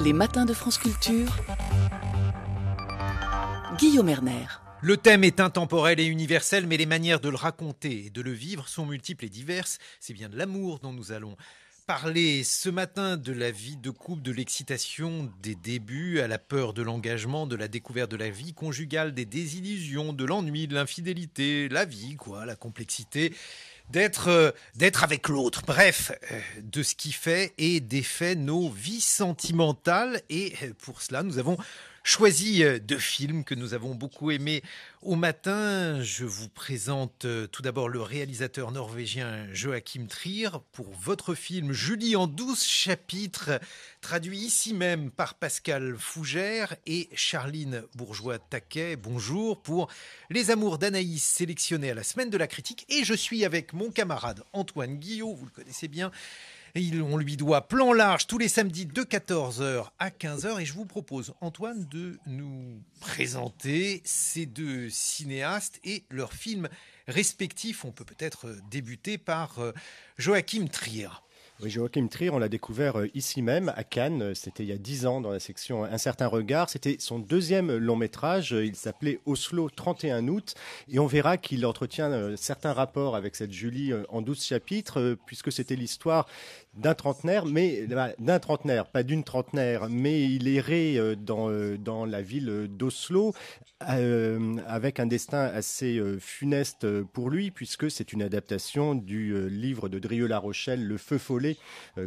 Les matins de France Culture. Guillaume Erner. Le thème est intemporel et universel, mais les manières de le raconter et de le vivre sont multiples et diverses. C'est bien de l'amour dont nous allons parler ce matin de la vie de couple, de l'excitation des débuts à la peur de l'engagement, de la découverte de la vie conjugale, des désillusions, de l'ennui, de l'infidélité, la vie, quoi, la complexité d'être euh, d'être avec l'autre. Bref, euh, de ce qui fait et défait nos vies sentimentales. Et euh, pour cela, nous avons choisi euh, deux films que nous avons beaucoup aimés au matin. Je vous présente euh, tout d'abord le réalisateur norvégien Joachim Trier pour votre film Julie en douze chapitres, traduit ici même par Pascal Fougère et Charline Bourgeois-Taquet. Bonjour pour Les Amours d'Anaïs sélectionnés à la Semaine de la Critique. Et je suis avec mon camarade Antoine Guillot, vous le connaissez bien il, on lui doit plan large tous les samedis de 14h à 15h. Et je vous propose, Antoine, de nous présenter ces deux cinéastes et leurs films respectifs. On peut peut-être euh, débuter par euh, Joachim Trier. Oui, Joachim Trier, on l'a découvert euh, ici même, à Cannes. C'était il y a dix ans dans la section Un certain regard. C'était son deuxième long métrage. Il s'appelait Oslo 31 août. Et on verra qu'il entretient certains rapports avec cette Julie en douze chapitres, puisque c'était l'histoire d'un trentenaire, mais bah, d'un trentenaire, pas d'une trentenaire, mais il errait euh, dans, euh, dans la ville d'Oslo euh, avec un destin assez funeste pour lui, puisque c'est une adaptation du livre de Drieux La Rochelle, Le Feu Follet,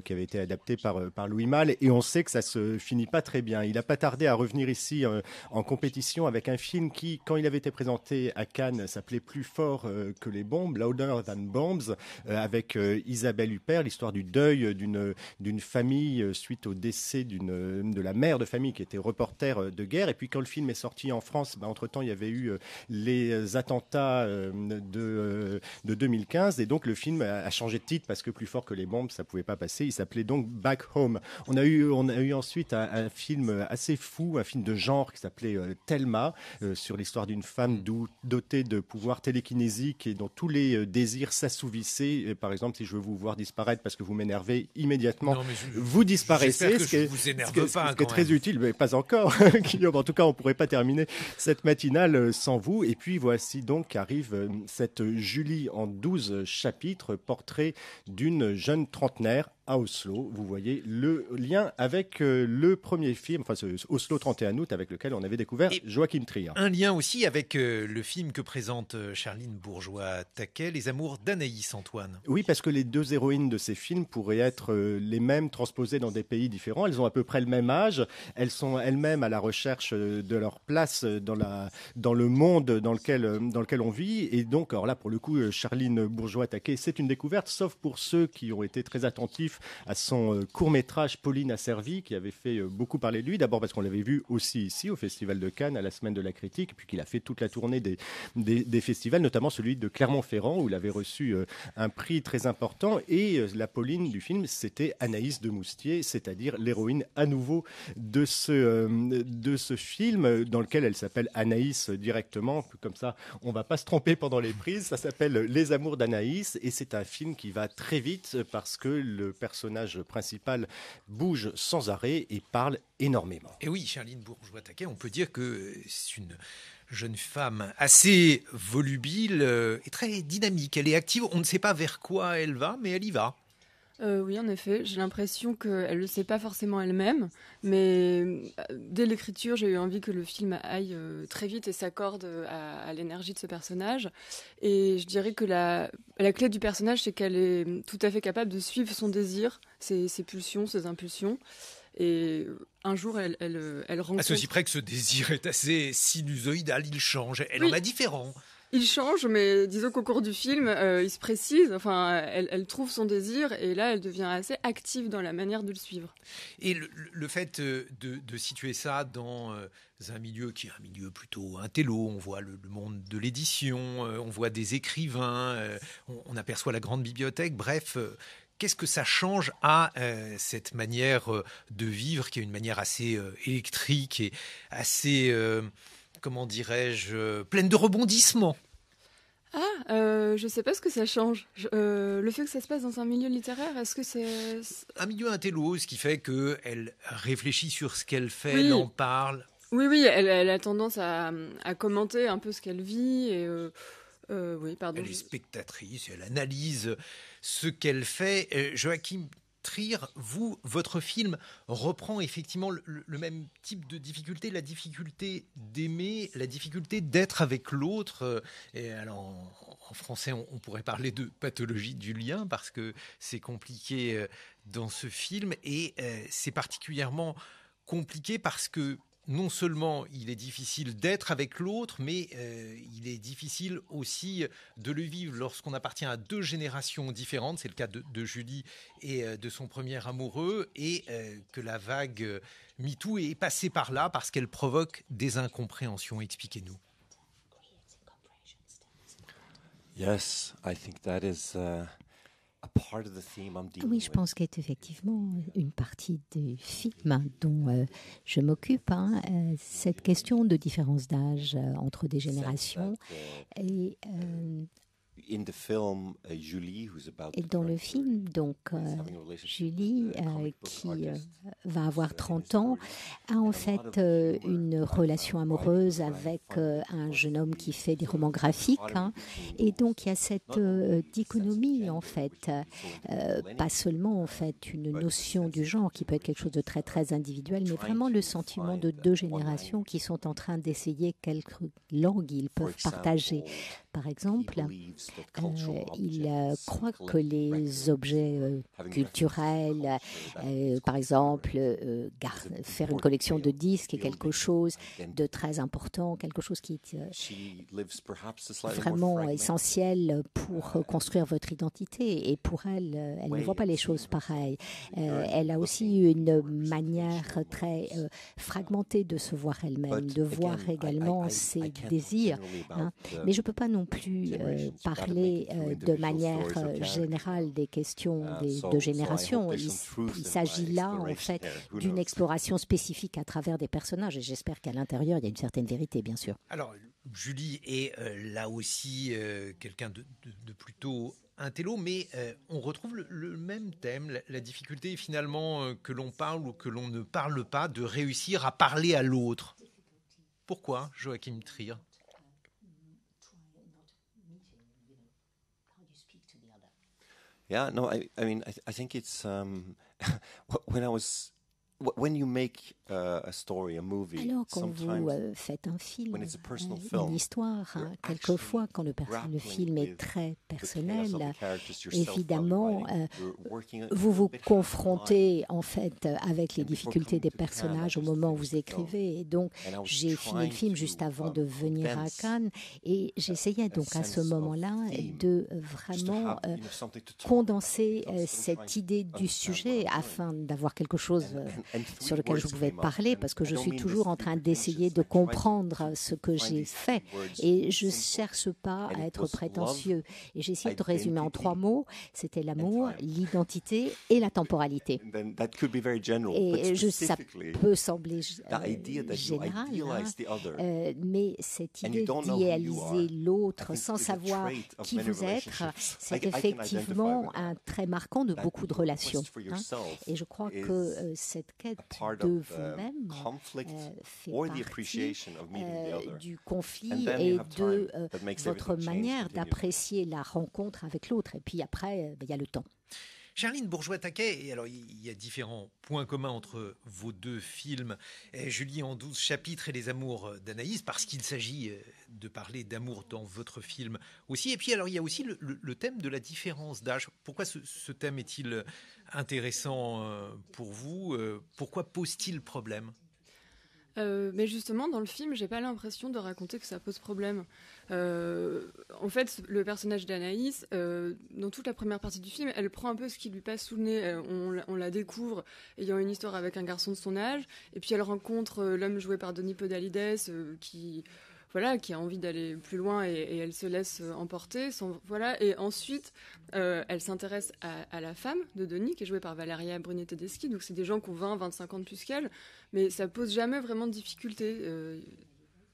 qui avait été adapté par, par Louis Malle, et on sait que ça se finit pas très bien. Il n'a pas tardé à revenir ici en compétition avec un film qui, quand il avait été présenté à Cannes, s'appelait Plus fort que les bombes, Louder than Bombs, avec Isabelle Huppert, l'histoire du deuil d'une, famille euh, suite au décès d'une, euh, de la mère de famille qui était reporter euh, de guerre. Et puis quand le film est sorti en France, bah, entre-temps, il y avait eu les attentats de, de 2015. Et donc le film a, changé de titre parce que plus fort que les bombes, ça pouvait pas passer. Il s'appelait donc Back Home. On a eu, on a eu ensuite un, film assez fou, un film de genre qui s'appelait Thelma, sur l'histoire d'une femme mm. dotée de pouvoirs télékinésiques et dont tous les désirs s'assouvissaient. par exemple, si je veux vous voir disparaître parce que vous m'énervez, immédiatement. vous disparaissez, ce, qui est, hein, très utile, mais pas encore, En tout cas, on ne pourrait pas terminer cette matinale sans vous. Et puis voici donc arrive euh, cette Julie en 12 chapitres, portrait d'une jeune trentenaire à Oslo. Vous voyez le lien avec euh, le premier film, enfin Oslo 31 août, avec lequel on avait découvert Joachim Trier. Un lien aussi avec euh, le film que présente euh, Charline Bourgeois-Taquet, Les Amours d'Anaïs Antoine. Oui, parce que les deux héroïnes de ces films pourraient être les mêmes transposées dans des pays différents. Elles ont à peu près le même âge. Elles sont elles-mêmes à la recherche de leur place dans, la, dans le monde dans lequel, dans lequel on vit. Et donc, alors là, pour le coup, Charline Bourgeois-Taquet, c'est une découverte, sauf pour ceux qui ont été très attentifs à son euh, court-métrage Pauline a servi, qui avait fait euh, beaucoup parler de lui. D'abord parce qu'on l'avait vu aussi ici, au Festival de Cannes, à la Semaine de la Critique, puis qu'il a fait toute la tournée des, des, festivals, notamment celui de Clermont-Ferrand, où il avait reçu euh, un prix très important. Et la Pauline du film, c'était Anaïs de Moustier, c'est-à-dire l'héroïne à nouveau de ce, de ce film, dans lequel elle s'appelle Anaïs directement. Comme ça, on va pas se tromper pendant les prises. Ça s'appelle Les Amours d'Anaïs, et c'est un film qui va très vite parce que le personnage principal bouge sans arrêt et parle énormément. Et oui, Charline Bourgeois-Taquet, on peut dire que c'est une jeune femme assez volubile euh, et très dynamique. Elle est active, on ne sait pas vers quoi elle va, mais elle y va. Euh, oui, en effet, j'ai l'impression qu'elle ne le sait pas forcément elle-même, mais euh, dès l'écriture, j'ai eu envie que le film aille euh, très vite et s'accorde à, l'énergie de ce personnage. Et je dirais que la, clé du personnage, c'est qu'elle est hum, tout à fait capable de suivre son désir, ses, pulsions, ses impulsions. Et un jour, elle, elle, elle ah, rencontre. À ceci près que ce désir est assez sinusoïdal, il change, elle en a différent il change, mais disons qu'au cours du film, euh, il se précise, enfin, elle, trouve son désir et là, elle devient assez active dans la manière de le suivre. Et le, fait euh, de, situer ça dans euh, un milieu qui est un milieu plutôt intello, on voit le, monde de l'édition, on voit des écrivains, on, aperçoit la grande bibliothèque, bref. Qu'est-ce que ça change à cette manière de vivre qui est une manière assez électrique et assez comment dirais-je, euh, pleine de rebondissements. Ah, euh, je ne sais pas ce que ça change. Euh, le fait que ça se passe dans un milieu littéraire, est-ce que c'est un milieu intello, ce qui fait qu'elle réfléchit sur ce qu'elle fait, elle en parle. Oui, oui, elle, a tendance à, commenter un peu ce qu'elle vit et oui, pardon. Elle est spectatrice, elle analyse ce qu'elle fait. Joachim Trier, vous, votre film reprend effectivement le, même type de difficulté, la difficulté d'aimer, la difficulté d'être avec l'autre. Euh, et alors, en, français, on, pourrait parler de pathologie du lien parce que c'est compliqué euh, dans ce film et euh, c'est particulièrement compliqué parce que non seulement il est difficile d'être avec l'autre, mais euh, il est difficile aussi de le vivre lorsqu'on appartient à deux générations différentes. C'est le cas de, Julie et euh, de son premier amoureux, et euh, que la vague MeToo est passée par là parce qu'elle provoque des incompréhensions. Expliquez-nous. Yes, I think that is. Uh, oui, je pense effectivement une partie du film dont euh, je m'occupe, hein, euh, cette question de différence d'âge euh, entre des générations, et Uh, dans le film, donc, euh, Julie, euh, qui euh, va avoir 30 ans, a en fait une relation amoureuse avec un jeune homme qui fait des romans graphiques. Hein. Et donc, il y a cette dichotomie, en fait, pas seulement en fait une notion du genre qui peut être quelque chose de très très individuel, mais vraiment le sentiment de deux générations qui sont en train d'essayer quelques langues ils peuvent partager par exemple. Euh, il euh, croit que les objets euh, culturels, par exemple, faire une collection de disques est quelque chose de très important, quelque chose qui est vraiment essentiel pour construire votre identité. Et pour elle, elle ne voit pas les choses pareilles. elle a aussi une manière très fragmentée de se voir elle-même, de voir également ses désirs. Hein. Mais je ne peux pas non plus euh, parler euh, de manière euh, générale des questions ah, de génération. Il, s'agit là, en fait, d'une exploration spécifique à travers des personnages. Et j'espère qu'à l'intérieur, il y a une certaine vérité, bien sûr. Alors, Julie est là aussi quelqu'un de, plutôt intello, mais on retrouve le, même thème. la, difficulté finalement que l'on parle ou que l'on ne parle pas de réussir à parler à l'autre. Pourquoi, Joachim Trier speak to the other? Yeah, no, I, I mean, I, th I think it's um, when I was Uh, Alors quand vous euh, faites un film, euh, une histoire, hein, quelquefois quand le, le, film est très personnel, évidemment, euh, vous vous confrontez en fait avec les difficultés des personnages au moment où vous écrivez. Et donc j'ai fini le film juste avant uh, de venir à Cannes et j'essayais donc à ce moment-là de vraiment condenser cette idée du sujet afin d'avoir quelque chose sur lequel je pouvais parler parce que je suis toujours en train d'essayer de comprendre ce que j'ai fait et je ne cherche pas à être prétentieux. Et j'ai essayé de résumer en trois mots, c'était l'amour, l'identité et la temporalité. Et je, ça peut sembler euh, général, hein. euh, mais cette idée d'idéaliser l'autre sans savoir qui vous êtes, c'est effectivement un trait marquant de beaucoup de relations. Hein. Et je crois que euh, cette de vous-même um, euh, fait partie euh, du conflit et de euh, votre manière d'apprécier la rencontre avec l'autre. Et puis après, ben, il y a le temps. Charline Bourgeois-Taquet, et alors il y a différents points communs entre vos deux films, eh, Julie en 12 chapitres et Les Amours d'Anaïs, parce qu'il s'agit euh, de parler d'amour dans votre film aussi. Et puis alors il y a aussi le, thème de la différence d'âge. Pourquoi ce thème est-il intéressant euh, pour vous euh, Pourquoi pose-t-il problème euh, mais justement, dans le film, j'ai pas l'impression de raconter que ça pose problème. Euh, en fait, le personnage d'Anaïs, euh, dans toute la première partie du film, elle prend un peu ce qui lui passe sous le nez. on, on, la découvre ayant une histoire avec un garçon de son âge, et puis elle rencontre l'homme joué par Denis Podalides, qui voilà, qui a envie d'aller plus loin et, elle se laisse euh, emporter. voilà, et ensuite, euh, elle s'intéresse à, la femme de Denis, qui est jouée par Valeria Brunet-Tedeschi. Donc, c'est des gens qui ont 20, 25 ans de plus qu'elle, mais ça pose jamais vraiment de difficultés. Euh,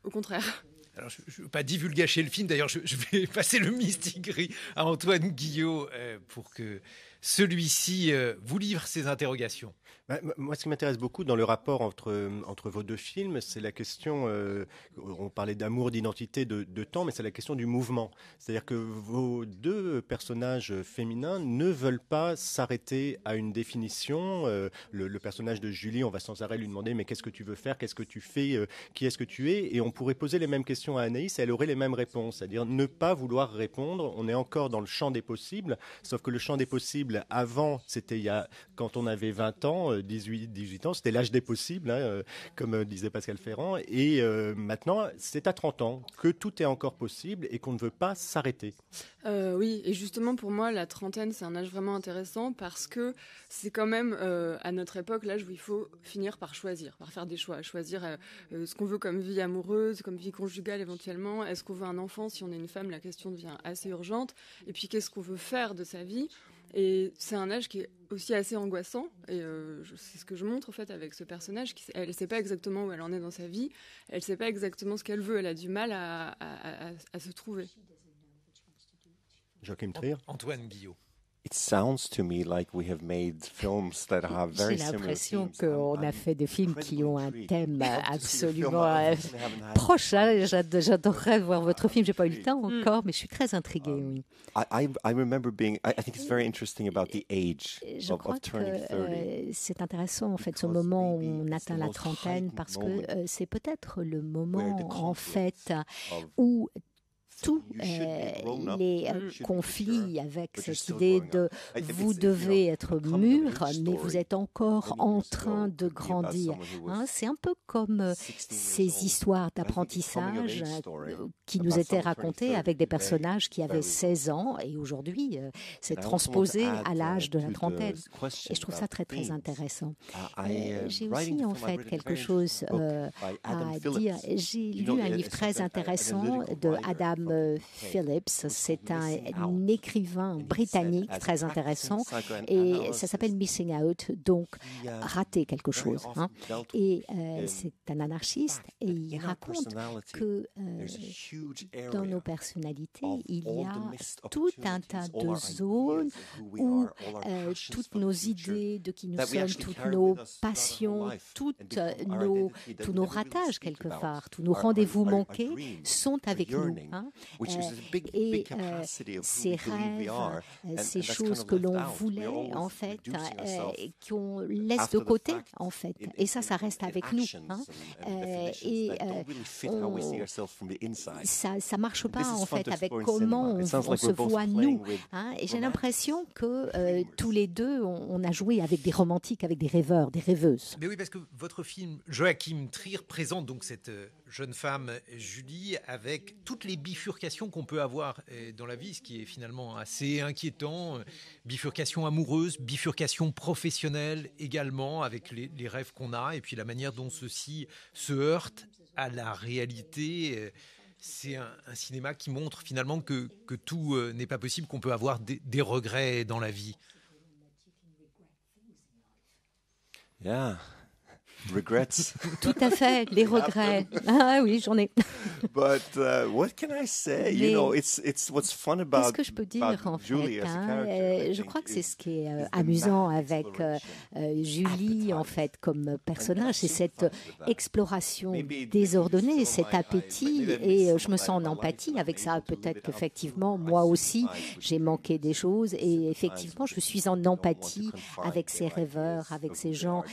au contraire. Alors, je ne veux pas divulgacher le film. D'ailleurs, je, vais passer le mystique gris à Antoine Guillot pour que celui-ci euh, vous livre ses interrogations bah, Moi, ce qui m'intéresse beaucoup dans le rapport entre, euh, vos deux films, c'est la question, euh, on parlait d'amour, d'identité, de, temps, mais c'est la question du mouvement. C'est-à-dire que vos deux personnages féminins ne veulent pas s'arrêter à une définition. le, le, personnage de Julie, on va sans arrêt lui demander, mais qu'est-ce que tu veux faire Qu'est-ce que tu fais Qui est-ce que tu es Et on pourrait poser les mêmes questions à Anaïs et elle aurait les mêmes réponses. C'est-à-dire ne pas vouloir répondre. On est encore dans le champ des possibles, sauf que le champ des possibles avant, c'était il y a, quand on avait 20 ans, 18, euh, 18 ans, c'était l'âge des possibles, hein, euh, comme euh, disait Pascal Ferrand. Et maintenant, c'est à 30 ans que tout est encore possible et qu'on ne veut pas s'arrêter. oui, et justement, pour moi, la trentaine, c'est un âge vraiment intéressant parce que c'est quand même à notre époque l'âge où il faut finir par choisir, par faire des choix, choisir ce qu'on veut comme vie amoureuse, comme vie conjugale éventuellement. Est-ce qu'on veut un enfant Si on est une femme, la question devient assez urgente. Et puis, qu'est-ce qu'on veut faire de sa vie et c'est un âge qui est aussi assez angoissant, et euh, c'est ce que je montre en fait avec ce personnage. Qui, elle ne sait pas exactement où elle en est dans sa vie, elle ne sait pas exactement ce qu'elle veut, elle a du mal à, à se trouver. Joachim Trier Antoine Guillot. J'ai l'impression qu'on a fait des films qui ont un thème absolument euh, proche. Hein, j'adorerais voir votre film. J'ai pas eu le temps mm. encore, mais je suis très intriguée. Oui. Je crois que euh, c'est intéressant en fait ce moment où on atteint la trentaine parce que euh, c'est peut-être le moment en fait où tous euh, les euh, conflits avec cette idée de vous devez être mûr, mais vous êtes encore en train de grandir. Hein. c'est un peu comme euh, ces histoires d'apprentissage qui nous étaient racontées avec des personnages qui avaient 16 ans et aujourd'hui c'est transposé à l'âge uh, de la trentaine. Et je trouve ça très très intéressant. Uh, uh, j'ai aussi en fait quelque chose à dire. J'ai lu un livre très intéressant de Adam euh, Phillips. C'est un écrivain britannique très intéressant et ah ça s'appelle Missing Out, donc rater quelque chose. Hein. Et euh, euh, c'est un anarchiste et il raconte que dans nos personnalités, il y a tout un tas de zones où toutes nos idées de qui nous sommes, toutes nos passions, toutes nos, tous nos ratages quelque part, tous nos rendez-vous manqués sont avec nous. Hein et ces rêves, ces choses que l'on voulait, en fait, euh, euh, qu'on laisse de côté, en fait. Et ça, ça reste avec nous. Hein. Euh, et ça, ne marche pas, en fait, avec comment on, se voit nous. Hein. Et j'ai l'impression que tous les deux, on, a joué avec des romantiques, avec des rêveurs, des rêveuses. Mais oui, parce que votre film Joachim Trier présente donc cette jeune femme Julie avec toutes les bifurcations qu'on peut avoir eh, dans la vie, ce qui est finalement assez inquiétant. Bifurcation amoureuse, bifurcation professionnelle également, avec les, rêves qu'on a et puis la manière dont ceux-ci se heurtent à la réalité. C'est un, cinéma qui montre finalement que, tout euh, n'est pas possible, qu'on peut avoir des, regrets dans la vie. Yeah. Tout à fait, les regrets. Ah oui, j'en ai. But Qu'est-ce que je peux dire en fait hein? euh, Je crois que c'est ce qui est euh, amusant avec euh, Julie en fait comme personnage, c'est cette exploration désordonnée, cet appétit, et je me sens en empathie avec ça. Peut-être qu'effectivement, moi aussi, j'ai manqué des choses, et effectivement, je suis en empathie avec ces rêveurs, avec ces gens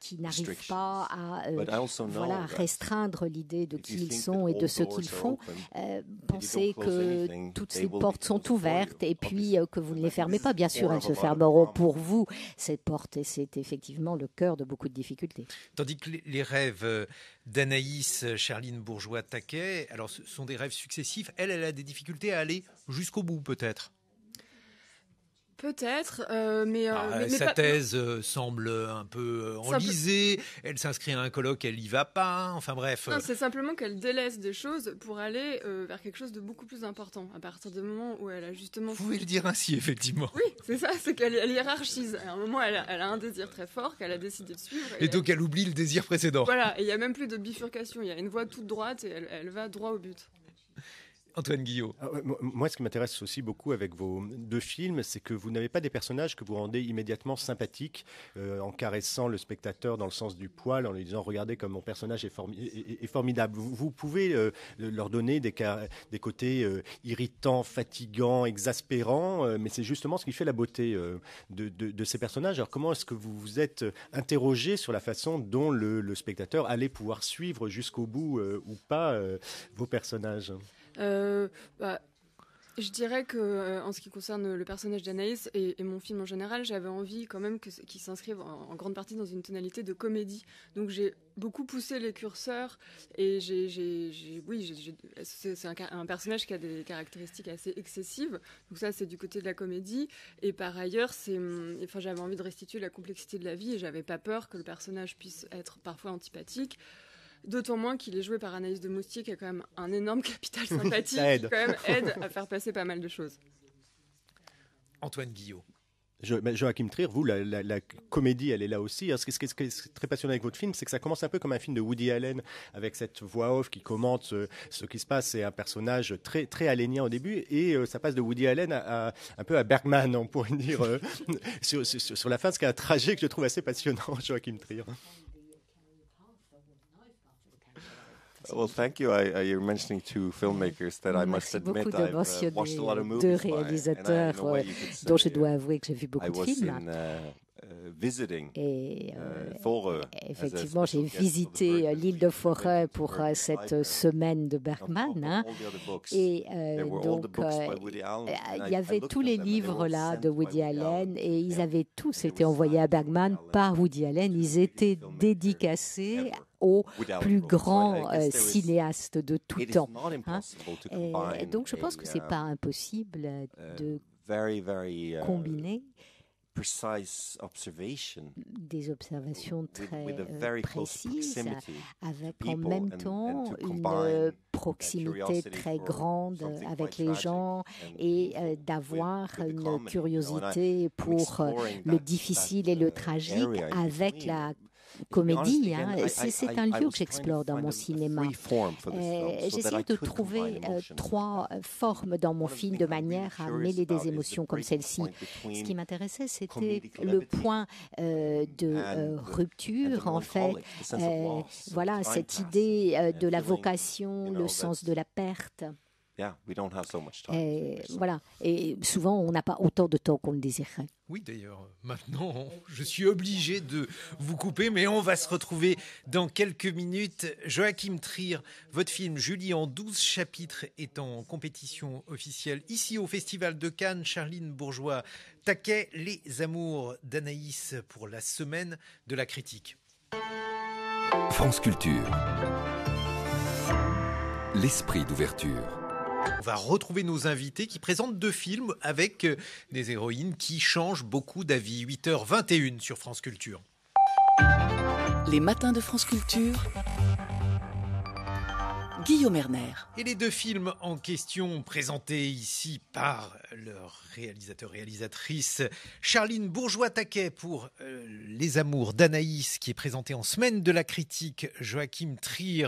qui n'arrivent pas à euh, voilà, restreindre l'idée de qui ils sont et de ce qu'ils font. Euh, pensez que toutes ces portes sont ouvertes et puis euh, que vous ne les fermez pas. Bien sûr, elles se fermeront pour vous, ces portes, et c'est effectivement le cœur de beaucoup de difficultés. Tandis que les rêves d'Anaïs Charline Bourgeois-Taquet, alors ce sont des rêves successifs. Elle, elle a des difficultés à aller jusqu'au bout, peut-être. Peut-être, euh, euh, ah, mais, sa thèse euh, semble un peu enlisée. Elle s'inscrit à un colloque, elle y va pas. Hein. Enfin bref. Non, c'est simplement qu'elle délaisse des choses pour aller vers quelque chose de beaucoup plus important. À partir du moment où elle a justement. Vous pouvez le dire ainsi, effectivement. Oui, c'est ça. C'est qu'elle hiérarchise. À un moment, elle a, un désir très fort qu'elle a décidé de suivre. Et, donc, elle... oublie le désir précédent. Voilà. Et il n'y a même plus de bifurcation. Il y a une voie toute droite et elle va droit au but. Antoine Guillot. Ah moi, ce qui m'intéresse aussi beaucoup avec vos deux films, c'est que vous n'avez pas des personnages que vous rendez immédiatement sympathiques euh, en caressant le spectateur dans le sens du poil, en lui disant Regardez comme mon personnage est, formidable. Vous, pouvez euh, leur donner des, côtés euh, irritants, fatigants, exaspérants, mais c'est justement ce qui fait la beauté de, ces personnages. Alors, comment est-ce que vous vous êtes interrogé sur la façon dont le spectateur allait pouvoir suivre jusqu'au bout ou pas vos personnages euh, bah, je dirais que euh, en ce qui concerne le personnage d'Anaïs et, mon film en général, j'avais envie quand même qu'il s'inscrive en, grande partie dans une tonalité de comédie. Donc j'ai beaucoup poussé les curseurs et j'ai, oui, c'est un, personnage qui a des caractéristiques assez excessives. Donc ça, c'est du côté de la comédie. Et par ailleurs, hum, enfin, j'avais envie de restituer la complexité de la vie et j'avais pas peur que le personnage puisse être parfois antipathique. D'autant moins qu'il est joué par Anaïs de Moustier, qui a quand même un énorme capital sympathique, qui aide à faire passer pas mal de choses. Antoine Guillot. Joachim Trier, vous, la, comédie, elle est là aussi. Hein, ce, qui, est très passionnant avec votre film, c'est que ça commence un peu comme un film de Woody Allen, avec cette voix off qui commente euh, ce, qui se passe. C'est un personnage très très au début, et euh, ça passe de Woody Allen à, un peu à Bergman, on pourrait dire, euh, sur, la fin, ce qui est un trajet que je trouve assez passionnant, Joachim Trier. Merci thank you. I, Deux réalisateurs dont je dois avouer que j'ai vu beaucoup de films. Uh, uh, et uh, euh, effectivement, j'ai visité euh, l'île de Forêt pour euh, cette semaine de Bergman. Et donc, il y avait tous les livres là de Woody Allen et ils avaient tous été envoyés à Bergman par Woody Allen. Ils étaient dédicacés au plus grand cinéastes euh, cinéaste de tout temps. Hein. donc je pense que c'est pas euh, impossible euh, de uh, combiner des observations très précises avec en même temps une uh, proximité très grande avec les gens et d'avoir une curiosité pour le difficile et le uh, tragique avec la comédie. Hein, c'est un lieu que j'explore dans mon cinéma. Euh, j'essaie de trouver euh, trois euh, formes dans mon film de manière à mêler des émotions comme celle-ci. Ce qui m'intéressait, c'était le point de rupture, en fait. voilà, cette idée de la vocation, le sens de la perte. Et voilà. Et souvent, on n'a pas autant de temps qu'on le désirerait. Oui, d'ailleurs, maintenant, je suis obligé de vous couper, mais on va se retrouver dans quelques minutes. Joachim Trier, votre film Julie en 12 chapitres est en compétition officielle ici au Festival de Cannes. Charline Bourgeois taquet Les Amours d'Anaïs pour la semaine de la critique. France Culture. L'esprit d'ouverture. On va retrouver nos invités qui présentent deux films avec euh, des héroïnes qui changent beaucoup d'avis. 8h21 sur France Culture. Les matins de France Culture. Guillaume Erner. Et les deux films en question, présentés ici par leur réalisateur-réalisatrice Charline Bourgeois-Taquet pour euh, Les Amours d'Anaïs, qui est présenté en semaine de la critique, Joachim Trier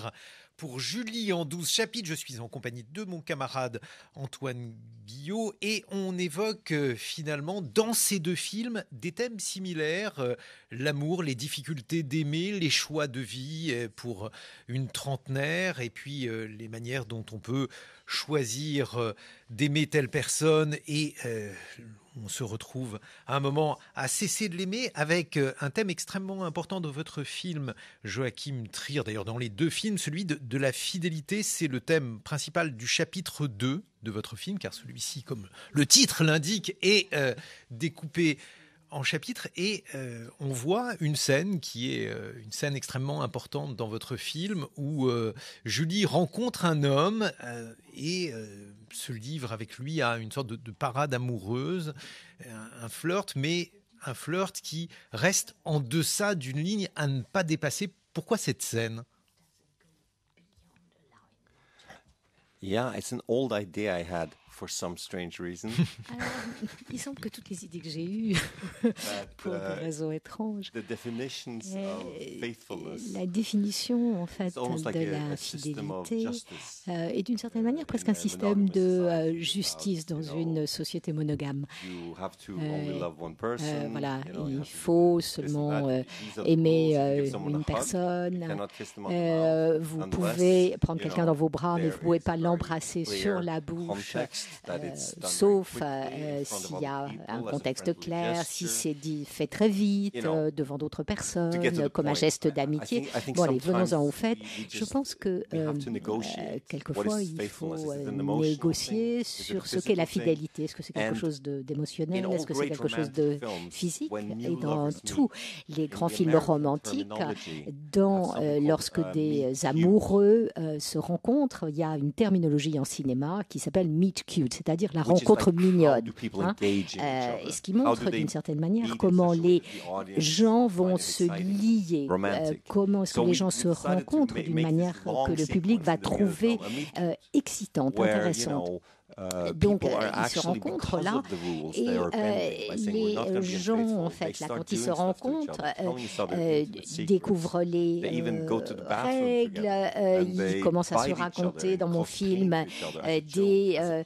pour Julie en 12 chapitres. Je suis en compagnie de mon camarade Antoine Guillot et on évoque euh, finalement dans ces deux films des thèmes similaires, euh, l'amour, les difficultés d'aimer, les choix de vie euh, pour une trentenaire et puis les manières dont on peut choisir d'aimer telle personne et on se retrouve à un moment à cesser de l'aimer avec euh, un thème extrêmement important de votre film, Joachim Trier, d'ailleurs dans les deux films, celui de, la fidélité, c'est le thème principal du chapitre 2 de votre film, car celui-ci, comme le titre l'indique, est euh, découpé en chapitres et euh, on voit une scène qui est une scène extrêmement importante dans votre film où Julie rencontre un homme et se livre avec lui à une sorte de, parade amoureuse, un, flirt, mais un flirt qui reste en deçà d'une ligne à ne pas dépasser. Pourquoi cette scène old had. il semble que toutes les idées que j'ai eues, pour des uh, raisons étranges, euh, la définition en fait de la fidélité euh, est d'une certaine uh, manière presque un système de euh, justice dans une société monogame. voilà, il faut seulement aimer une personne. vous pouvez prendre quelqu'un dans vos bras, mais vous ne pouvez pas l'embrasser sur la bouche. Euh, sauf euh, euh, s'il y a un contexte clair, si c'est dit fait très vite, devant d'autres personnes, comme un geste d'amitié. Bon, allez, venons-en au fait. Je pense que quelquefois, il faut négocier sur ce qu'est la fidélité. Est-ce que c'est quelque chose d'émotionnel Est-ce que c'est quelque chose de physique Et dans tous les grands films romantiques, dans, lorsque des amoureux se rencontrent, il y a une terminologie en cinéma qui s'appelle meet c'est-à-dire la rencontre mignonne. Hein. Euh, ce qui montre d'une certaine manière comment les gens vont se lier, euh, comment les gens se rencontrent d'une manière que le public va trouver euh, excitante, intéressante. Euh, Donc, euh, ils se rencontrent là et euh, les gens, en fait, là, quand ils se rencontrent, découvrent les règles, ils commencent à se raconter dans mon film des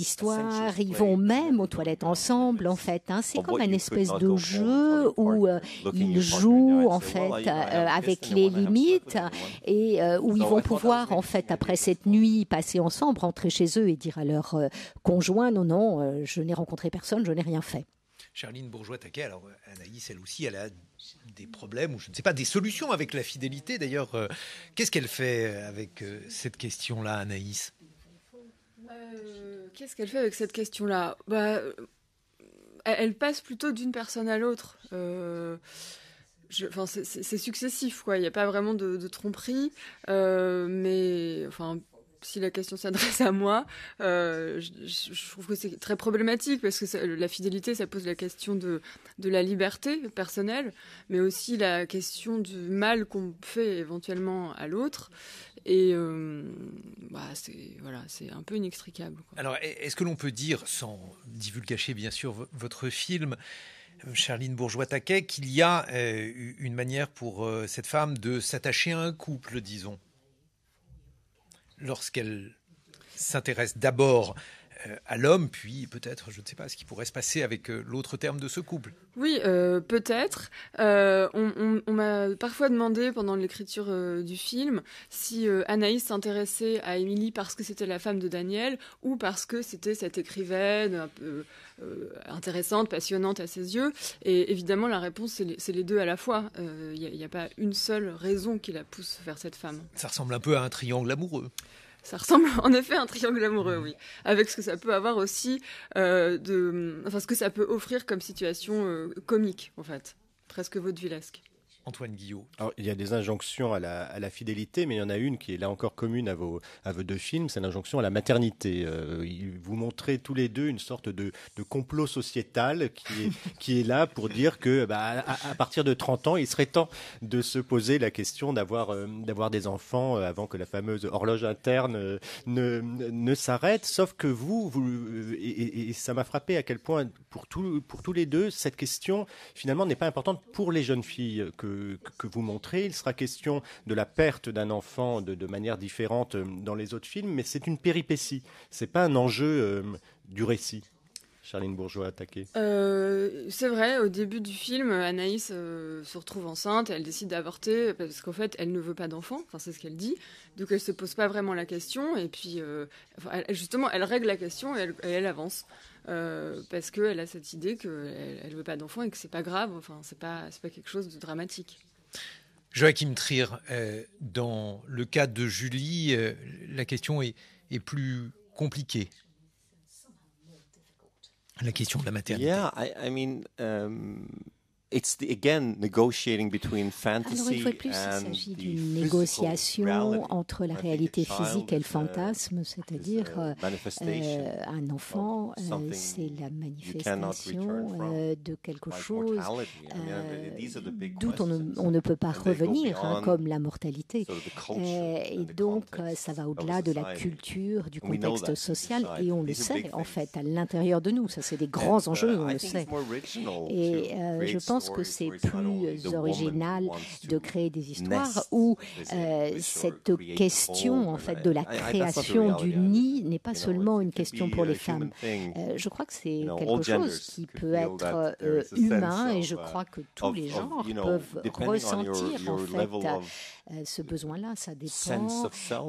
histoires, ils vont même aux toilettes ensemble, en fait. Hein. C'est comme une espèce de jeu où ils jouent, en fait, avec les limites et où ils vont pouvoir, en fait, après cette nuit, passer ensemble, rentrer chez eux et dire à leur euh, conjoint. Non, non, euh, je n'ai rencontré personne, je n'ai rien fait. Charline Bourgeois-Taquet, alors euh, Anaïs, elle aussi, elle a des problèmes, ou je ne sais pas, des solutions avec la fidélité. D'ailleurs, qu'est-ce qu'elle fait avec cette question-là, Anaïs Qu'est-ce qu'elle fait avec cette question-là bah, Elle passe plutôt d'une personne à l'autre. Enfin, c'est successif, quoi. Il n'y a pas vraiment de, de tromperie, mais enfin, si la question s'adresse à moi, euh, je, trouve que c'est très problématique parce que la fidélité, ça pose la question de, de la liberté personnelle, mais aussi la question du mal qu'on fait éventuellement à l'autre. Et euh, bah, c'est voilà, c'est un peu inextricable. Alors, est-ce que l'on peut dire, sans divulgacher bien sûr votre film, euh, Charline Bourgeois-Taquet, qu'il y a une manière pour cette femme de s'attacher à un couple, disons lorsqu'elle s'intéresse d'abord euh, à l'homme, puis peut-être, je ne sais pas, ce qui pourrait se passer avec euh, l'autre terme de ce couple. Oui, euh, peut-être. on, m'a parfois demandé pendant l'écriture du film si Anaïs s'intéressait à Émilie parce que c'était la femme de Daniel ou parce que c'était cette écrivaine un peu, intéressante, passionnante à ses yeux. Et évidemment, la réponse, c'est les, deux à la fois. Il n'y a, pas une seule raison qui la pousse vers cette femme. Ça ressemble un peu à un triangle amoureux. Ça ressemble en effet à un triangle amoureux, oui. Avec ce que ça peut avoir aussi euh, de. Enfin, ce que ça peut offrir comme situation euh, comique, en fait. Presque vaudevillesque. Antoine Guillot. il y a des injonctions à la, fidélité, mais il y en a une qui est là encore commune à vos, à vos deux films, c'est l'injonction à la maternité. Euh, vous montrez tous les deux une sorte de, complot sociétal qui est, là pour dire que bah, à, partir de 30 ans, il serait temps de se poser la question d'avoir euh, des enfants euh, avant que la fameuse horloge interne ne, ne s'arrête. Sauf que vous, vous et, ça m'a frappé à quel point pour, pour tous les deux, cette question finalement n'est pas importante pour les jeunes filles que que, vous montrez. Il sera question de la perte d'un enfant de, manière différente euh, dans les autres films, mais c'est une péripétie. n'est pas un enjeu euh, du récit. Charline Bourgeois attaquée euh, C'est vrai, au début du film, Anaïs euh, se retrouve enceinte elle décide d'avorter parce qu'en fait, elle ne veut pas d'enfant, enfin, c'est ce qu'elle dit. Donc, elle se pose pas vraiment la question et puis, euh, justement, elle règle la question et elle, avance. Euh, parce qu'elle a cette idée qu'elle ne veut pas d'enfant et que c'est pas grave, enfin, c'est pas, pas quelque chose de dramatique. Joachim Trier, dans le cas de Julie, la question est, est plus compliquée la question de la maternité. Yeah, I, um, it's une fois plus, il s'agit d'une négociation entre la réalité physique et le uh, fantasme, c'est-à-dire euh, euh, un enfant, euh, c'est la manifestation de quelque chose d'où on, ne peut pas revenir, hein, comme la mortalité. et donc, ça va au-delà de la culture, du contexte social, et on le sait, en fait, à l'intérieur de nous. Ça, c'est des grands uh, enjeux, on le sait. Et je pense que c'est plus euh, original de créer des histoires où euh, cette question en fait de la création du nid n'est pas seulement une question pour les femmes. Euh, je crois que c'est quelque chose qui peut être humain et je crois que uh, tous les genres peuvent ressentir euh, ce besoin-là. Ça dépend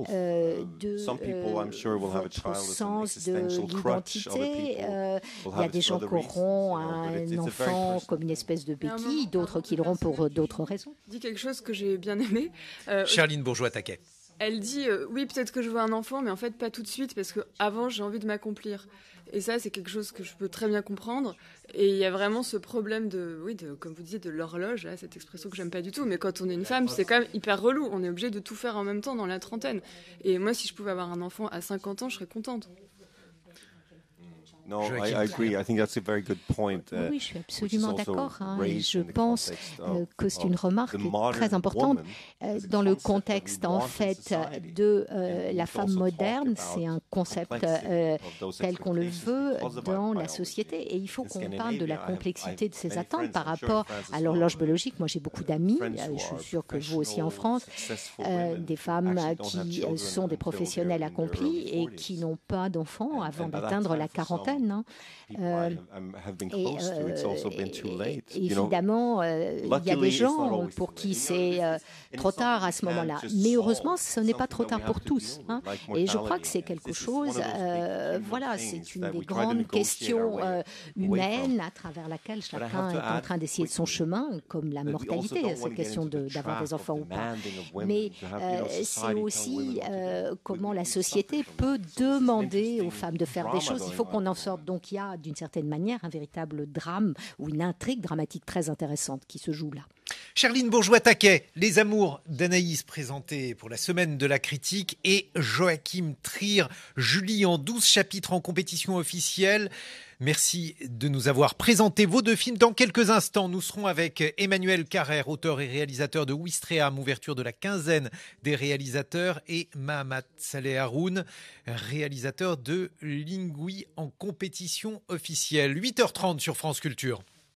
euh, de euh, votre sens de l'identité. Il y a des gens qui auront un enfant comme une espèce de béquille, d'autres qui l'auront pour d'autres raisons. Dit quelque chose que j'ai bien aimé. Charline Bourgeois-Taquet elle dit oui peut-être que je veux un enfant mais en fait pas tout de suite parce qu'avant, j'ai envie de m'accomplir et ça, c'est quelque chose que je peux très bien comprendre. Et il y a vraiment ce problème de, oui, comme vous disiez, de l'horloge, cette expression que j'aime pas du tout. Mais quand on est une femme, c'est quand même hyper relou. On est obligé de tout faire en même temps dans la trentaine. Et moi, si je pouvais avoir un enfant à 50 ans, je serais contente oui, je suis uh, absolument d'accord. Hein, je pense euh, que c'est une remarque très importante euh, dans le contexte en fait de euh, la femme moderne. C'est un concept tel qu'on le veut dans la société, et il faut qu'on parle de la complexité de ces attentes par rapport à l'horloge biologique. Moi, j'ai beaucoup d'amis. je suis sûr que vous aussi en France, des femmes qui sont des professionnels accomplis et qui n'ont pas d'enfants avant d'atteindre la quarantaine et, Évidemment, il y a des gens euh, pour qui c'est euh, trop tard à ce moment-là. Mais heureusement, ce n'est pas trop tard pour tous. Hein. Et je crois que c'est quelque chose, euh, voilà, c'est une des grandes questions humaines à travers laquelle chacun est en train d'essayer de son chemin, comme la mortalité, cette question d'avoir des enfants ou pas. Mais c'est aussi comment la société peut demander aux femmes de faire des choses. Il faut qu'on en donc il y a d'une certaine manière un véritable drame ou une intrigue dramatique très intéressante qui se joue là. Charline Bourgeois-Taquet, Les Amours d'Anaïs, présentés pour la Semaine de la Critique, et Joachim Trier, Julie en 12 chapitres en compétition officielle. Merci de nous avoir présenté vos deux films. Dans quelques instants, nous serons avec Emmanuel Carrère, auteur et réalisateur de Wistream, ouverture de la quinzaine des réalisateurs, et Mahamat Saleh Haroun, réalisateur de Lingui en compétition officielle. 8h30 sur France Culture.